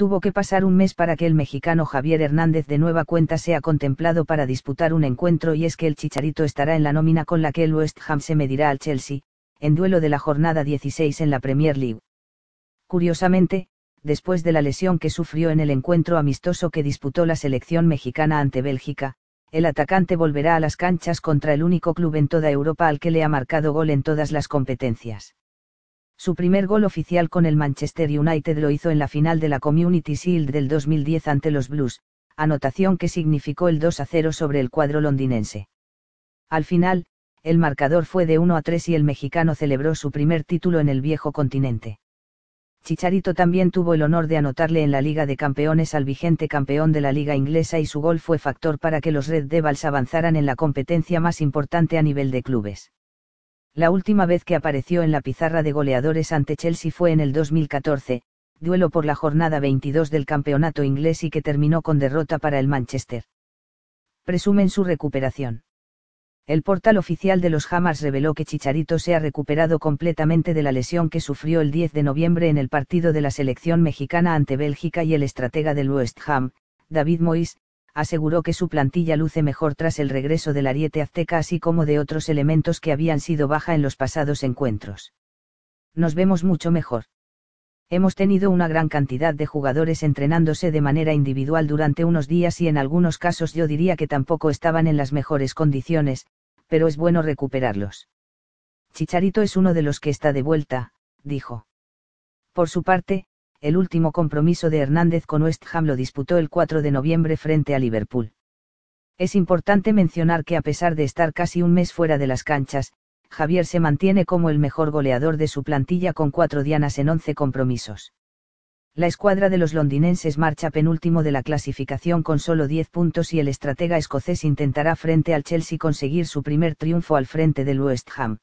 tuvo que pasar un mes para que el mexicano Javier Hernández de nueva cuenta sea contemplado para disputar un encuentro y es que el Chicharito estará en la nómina con la que el West Ham se medirá al Chelsea, en duelo de la jornada 16 en la Premier League. Curiosamente, después de la lesión que sufrió en el encuentro amistoso que disputó la selección mexicana ante Bélgica, el atacante volverá a las canchas contra el único club en toda Europa al que le ha marcado gol en todas las competencias. Su primer gol oficial con el Manchester United lo hizo en la final de la Community Shield del 2010 ante los Blues, anotación que significó el 2 a 0 sobre el cuadro londinense. Al final, el marcador fue de 1 a 3 y el mexicano celebró su primer título en el viejo continente. Chicharito también tuvo el honor de anotarle en la Liga de Campeones al vigente campeón de la Liga Inglesa y su gol fue factor para que los Red Devils avanzaran en la competencia más importante a nivel de clubes. La última vez que apareció en la pizarra de goleadores ante Chelsea fue en el 2014, duelo por la jornada 22 del campeonato inglés y que terminó con derrota para el Manchester. Presumen su recuperación. El portal oficial de los Hammers reveló que Chicharito se ha recuperado completamente de la lesión que sufrió el 10 de noviembre en el partido de la selección mexicana ante Bélgica y el estratega del West Ham, David Moyes, aseguró que su plantilla luce mejor tras el regreso del ariete azteca así como de otros elementos que habían sido baja en los pasados encuentros. Nos vemos mucho mejor. Hemos tenido una gran cantidad de jugadores entrenándose de manera individual durante unos días y en algunos casos yo diría que tampoco estaban en las mejores condiciones, pero es bueno recuperarlos. Chicharito es uno de los que está de vuelta, dijo. Por su parte, el último compromiso de Hernández con West Ham lo disputó el 4 de noviembre frente a Liverpool. Es importante mencionar que a pesar de estar casi un mes fuera de las canchas, Javier se mantiene como el mejor goleador de su plantilla con cuatro dianas en 11 compromisos. La escuadra de los londinenses marcha penúltimo de la clasificación con solo 10 puntos y el estratega escocés intentará frente al Chelsea conseguir su primer triunfo al frente del West Ham.